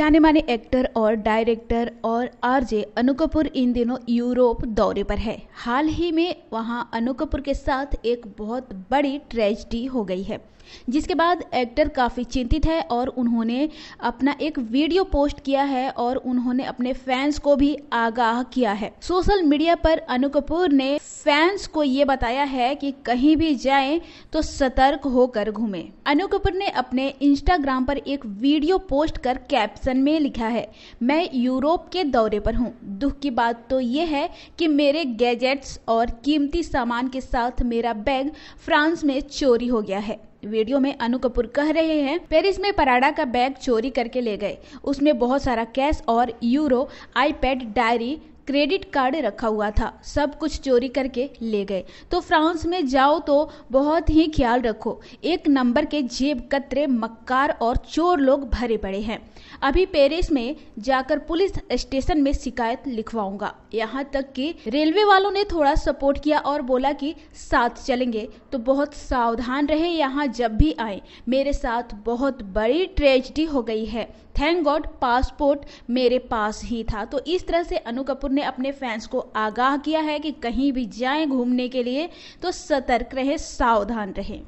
जाने माने एक्टर और डायरेक्टर और आरजे अनु कपूर इन दिनों यूरोप दौरे पर है हाल ही में वहां अनु कपूर के साथ एक बहुत बड़ी ट्रेजडी हो गई है जिसके बाद एक्टर काफ़ी चिंतित है और उन्होंने अपना एक वीडियो पोस्ट किया है और उन्होंने अपने फैंस को भी आगाह किया है सोशल मीडिया पर अनु कपूर ने फैंस को ये बताया है कि कहीं भी जाएं तो सतर्क होकर घूमें अनु कपूर ने अपने इंस्टाग्राम पर एक वीडियो पोस्ट कर कैप्शन में लिखा है मैं यूरोप के दौरे पर हूँ दुख की बात तो ये है कि मेरे गैजेट्स और कीमती सामान के साथ मेरा बैग फ्रांस में चोरी हो गया है वीडियो में अनु कपूर कह रहे हैं पेरिस में पराडा का बैग चोरी करके ले गए उसमें बहुत सारा कैश और euro iPad diary credit card रखा हुआ था सब कुछ चोरी करके ले गए तो फ्रांस में जाओ तो बहुत ही ख्याल रखो एक नंबर के जेब कतरे मक्कार और चोर लोग भरे पड़े हैं अभी पेरिस में जाकर पुलिस स्टेशन में शिकायत लिखवाऊंगा यहाँ तक कि रेलवे वालों ने थोड़ा सपोर्ट किया और बोला कि साथ चलेंगे तो बहुत सावधान रहे यहाँ जब भी आए मेरे साथ बहुत बड़ी ट्रेजडी हो गई है थैंक गॉड पासपोर्ट मेरे पास ही था तो इस तरह से अनु कपूर ने अपने फैंस को आगाह किया है कि कहीं भी जाएं घूमने के लिए तो सतर्क रहे सावधान रहे